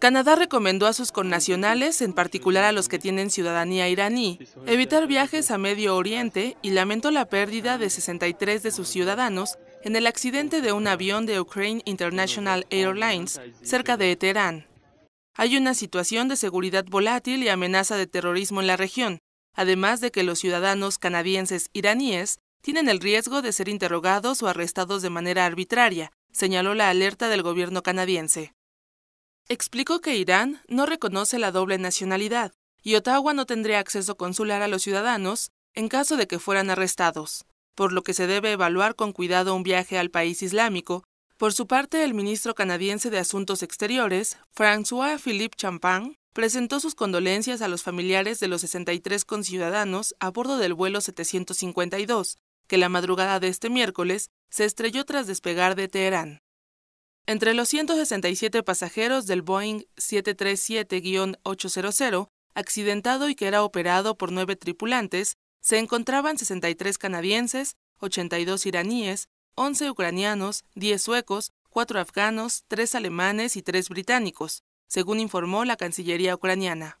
Canadá recomendó a sus connacionales, en particular a los que tienen ciudadanía iraní, evitar viajes a Medio Oriente y lamentó la pérdida de 63 de sus ciudadanos en el accidente de un avión de Ukraine International Airlines cerca de Teherán. Hay una situación de seguridad volátil y amenaza de terrorismo en la región, además de que los ciudadanos canadienses iraníes tienen el riesgo de ser interrogados o arrestados de manera arbitraria, señaló la alerta del gobierno canadiense. Explicó que Irán no reconoce la doble nacionalidad y Ottawa no tendría acceso consular a los ciudadanos en caso de que fueran arrestados, por lo que se debe evaluar con cuidado un viaje al país islámico. Por su parte, el ministro canadiense de Asuntos Exteriores, François-Philippe Champagne, presentó sus condolencias a los familiares de los 63 conciudadanos a bordo del vuelo 752, que la madrugada de este miércoles se estrelló tras despegar de Teherán. Entre los 167 pasajeros del Boeing 737-800, accidentado y que era operado por nueve tripulantes, se encontraban 63 canadienses, 82 iraníes, 11 ucranianos, 10 suecos, 4 afganos, 3 alemanes y 3 británicos, según informó la Cancillería ucraniana.